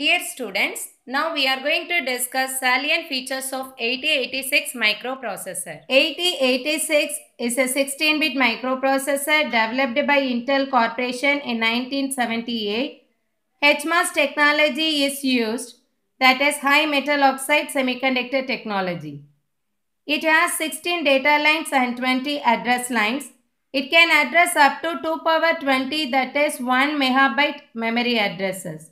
Dear students, now we are going to discuss salient features of 8086 microprocessor. 8086 is a 16-bit microprocessor developed by Intel Corporation in 1978. HMAS technology is used, that is high metal oxide semiconductor technology. It has 16 data lines and 20 address lines. It can address up to 2 power 20 that is 1 megabyte memory addresses.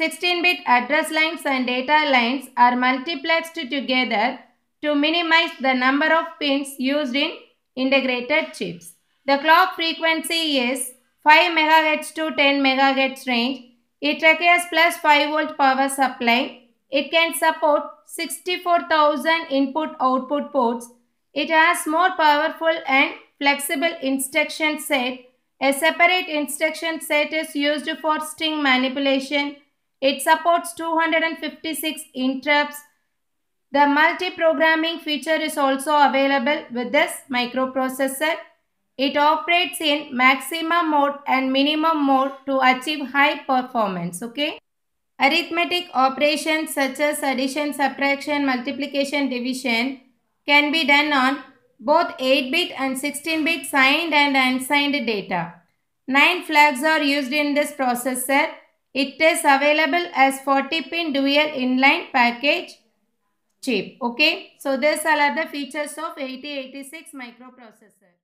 16-bit address lines and data lines are multiplexed together to minimize the number of pins used in integrated chips. The clock frequency is 5 MHz to 10 MHz range. It requires plus 5 volt power supply. It can support 64,000 input output ports. It has more powerful and flexible instruction set. A separate instruction set is used for string manipulation it supports 256 interrupts. The multi-programming feature is also available with this microprocessor. It operates in maximum mode and minimum mode to achieve high performance. Okay. Arithmetic operations such as addition, subtraction, multiplication, division can be done on both 8-bit and 16-bit signed and unsigned data. 9 flags are used in this processor it is available as 40 pin dual inline package chip. Okay. So these are the features of 8086 microprocessor.